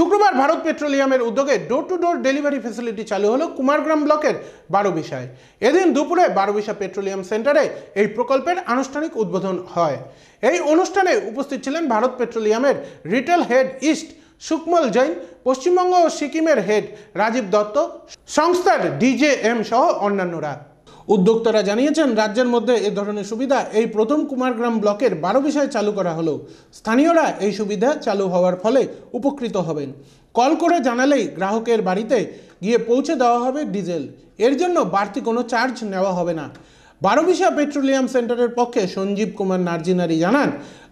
শুক্রবার ভারত পেট্রোলিয়ামের উদ্যোগে door to door delivery facility চালু হলো কুমারগ্রাম ব্লকের বারো বিষায় এদিন দুপুরে বারো পেট্রোলিয়াম সেন্টারে এই প্রকল্পের আনুষ্ঠানিক উদ্বোধন হয় এই অনুষ্ঠানে উপস্থিত ছিলেন ভারত পেট্রোলিয়ামের retail head east Sukamal Jain Paschimbanga ও সিকিমের হেড রাজীব দত্ত সংস্থার ডিজে এম সহ অন্যান্যরা উদ্যোক্তারা জানিয়েছেন রাজ্যের মধ্যে এ ধরনের সুবিধা এই প্রথম কুমারগ্রাম ব্লকের বারো বিষয়ে চালু করা হলো স্থানীয়রা এই সুবিধা চালু হওয়ার ফলে উপকৃত হবেন কল করে জানালেই গ্রাহকের বাড়িতে গিয়ে পৌঁছে দেওয়া হবে ডিজেল এর জন্য বাড়তি কোনো চার্জ নেওয়া হবে না বারোবিশা পেট্রোলিয়াম সেন্টারের পক্ষে সঞ্জীব কুমার নার্জিনারি জানান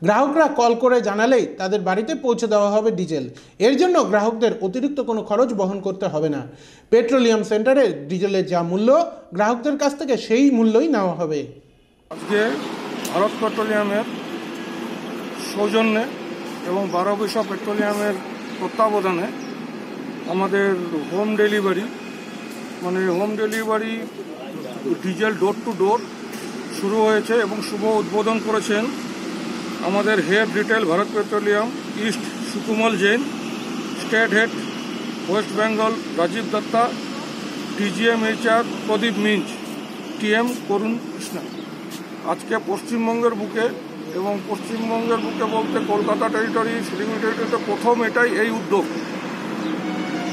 গ্রাহকরা কল করে জানালেই তাদের বাড়িতে পৌঁছে দেওয়া হবে ডিজেল এর জন্য গ্রাহকদের অতিরিক্ত কোনো খরচ বহন করতে হবে না পেট্রোলিয়াম সেন্টারে ডিজেলের যা মূল্য গ্রাহকদের কাছ থেকে সেই মূল্যই নেওয়া হবে আজকে ভারত পেট্রোলিয়ামের সৌজন্যে এবং বারোবিশা পেট্রোলিয়ামের তত্ত্বাবধানে আমাদের হোম ডেলিভারি মানে home delivery diesel door to door শুরু হয়েছে এবং শুভ উদ্বোধন করেছেন আমাদের head retail Bharat petroleum east Sukamal Jain state head West Bengal Rajib Dutta আর প্রদীপ মিঞ্চ টিএম করুণ কৃষ্ণা আজকে পশ্চিমবঙ্গের বুকে এবং পশ্চিমবঙ্গের বুকে বলতে কলকাতা টেরিটরি শিলিগুড়ি টেরিটরিতে প্রথম এটাই এই উদ্যোগ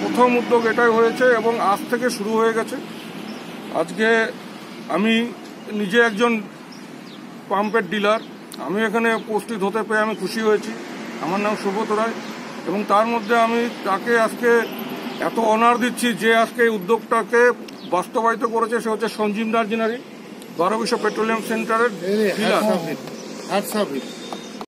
প্রথম উদ্যোগ এটাই হয়েছে এবং আজ থেকে শুরু হয়ে গেছে আজকে আমি নিজে একজন পাম্পের ডিলার আমি এখানে উপস্থিত হতে পেরে আমি খুশি হয়েছি আমার নাম সুব্রত রায় এবং তার মধ্যে আমি তাকে আজকে এত অনার দিচ্ছি যে আজকে এই উদ্যোগটাকে বাস্তবায়িত করেছে সে হচ্ছে সঞ্জীব নার্জিনারি বারো বিশ্ব পেট্রোলিয়াম সেন্টারের ডিলার